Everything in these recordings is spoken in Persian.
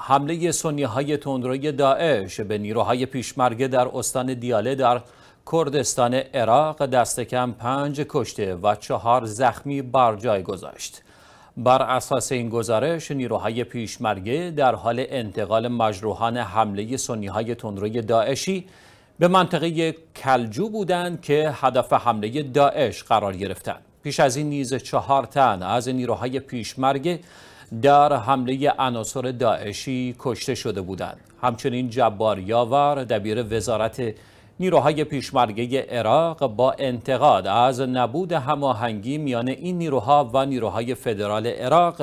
حمله سنی های تندروی داعش به نیروهای پیشمرگه در استان دیاله در کردستان عراق دست کم پنج کشته و چهار زخمی بر جای گذاشت. بر اساس این گزارش نیروهای پیشمرگه در حال انتقال مجروحان حمله سنی های تندروی داعشی به منطقه کلجو بودند که هدف حمله داعش قرار گرفتند. پیش از این نیز چهار تن از نیروهای پیشمرگه در حمله عناصر داعشی کشته شده بودند همچنین جبار یاور دبیر وزارت نیروهای پیشمرگه عراق با انتقاد از نبود هماهنگی میان این نیروها و نیروهای فدرال عراق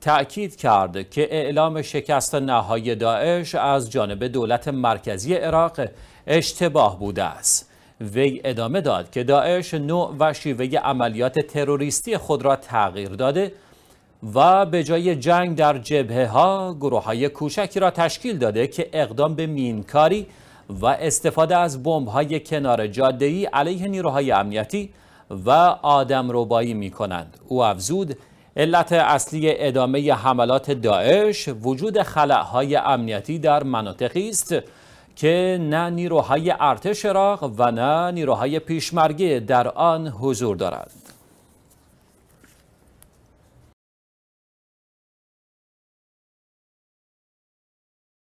تأکید کرد که اعلام شکست نهایی داعش از جانب دولت مرکزی عراق اشتباه بوده است وی ادامه داد که داعش نوع و شیوه عملیات تروریستی خود را تغییر داده و به جای جنگ در جبهه ها گروه های کوچکی را تشکیل داده که اقدام به مینکاری و استفاده از بمب های کنار جاده ای علیه نیروهای امنیتی و آدم روبایی می کنند. او افزود علت اصلی ادامه حملات داعش وجود خلعهای امنیتی در مناطقی است که نه نیروهای ارتش عراق و نه نیروهای پیشمرگه در آن حضور دارند.